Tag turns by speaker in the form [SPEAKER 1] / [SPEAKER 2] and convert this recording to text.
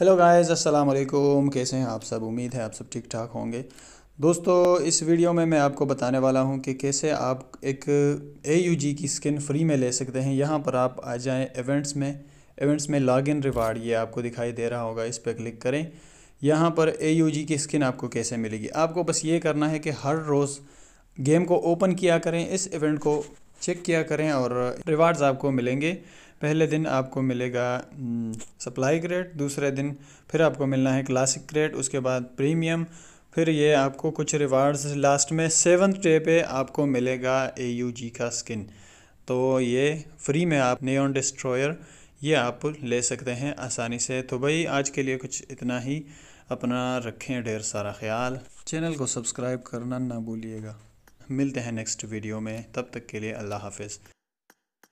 [SPEAKER 1] hello guys अस्सलाम वालेकुम कैसे हैं आप सब उम्मीद है आप सब ठीक ठाक होंगे दोस्तों इस वीडियो में मैं आपको बताने वाला हूं कि कैसे आप एक ए की स्किन फ्री में ले सकते हैं यहां पर आप आ जाएं इवेंट्स में इवेंट्स में लॉगिन रिवार्ड ये आपको दिखाई दे रहा होगा इस पर क्लिक करें यहाँ पर ए की स्किन आपको कैसे मिलेगी आपको बस ये करना है कि हर रोज़ गेम को ओपन किया करें इस इवेंट को चेक किया करें और रिवार्ड्स आपको मिलेंगे पहले दिन आपको मिलेगा सप्लाई हम्म, ग्रेड दूसरे दिन फिर आपको मिलना है क्लासिक ग्रेड उसके बाद प्रीमियम फिर ये आपको कुछ रिवार्ड्स लास्ट में सेवन्थ डे पे आपको मिलेगा ए यू जी का स्किन तो ये फ्री में आप नेऑन डिस्ट्रॉयर ये आप ले सकते हैं आसानी से तो भाई आज के लिए कुछ इतना ही अपना रखें ढेर सारा ख्याल चैनल को सब्सक्राइब करना ना भूलिएगा मिलते हैं नेक्स्ट वीडियो में तब तक के लिए अल्लाह हाफिज़